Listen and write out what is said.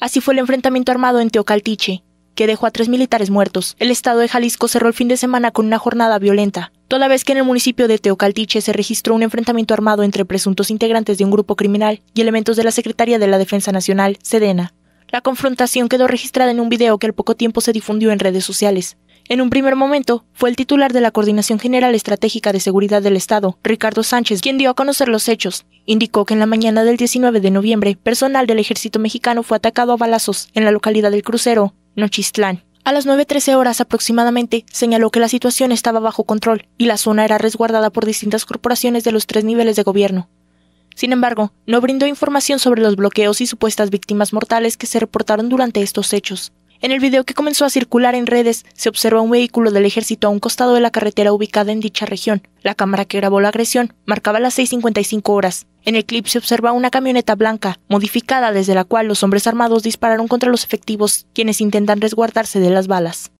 Así fue el enfrentamiento armado en Teocaltiche, que dejó a tres militares muertos. El estado de Jalisco cerró el fin de semana con una jornada violenta, toda vez que en el municipio de Teocaltiche se registró un enfrentamiento armado entre presuntos integrantes de un grupo criminal y elementos de la Secretaría de la Defensa Nacional, Sedena. La confrontación quedó registrada en un video que al poco tiempo se difundió en redes sociales. En un primer momento, fue el titular de la Coordinación General Estratégica de Seguridad del Estado, Ricardo Sánchez, quien dio a conocer los hechos. Indicó que en la mañana del 19 de noviembre, personal del ejército mexicano fue atacado a balazos en la localidad del crucero, Nochistlán. A las 9.13 horas aproximadamente, señaló que la situación estaba bajo control y la zona era resguardada por distintas corporaciones de los tres niveles de gobierno. Sin embargo, no brindó información sobre los bloqueos y supuestas víctimas mortales que se reportaron durante estos hechos. En el video que comenzó a circular en redes, se observa un vehículo del ejército a un costado de la carretera ubicada en dicha región. La cámara que grabó la agresión marcaba las 6.55 horas. En el clip se observa una camioneta blanca, modificada desde la cual los hombres armados dispararon contra los efectivos, quienes intentan resguardarse de las balas.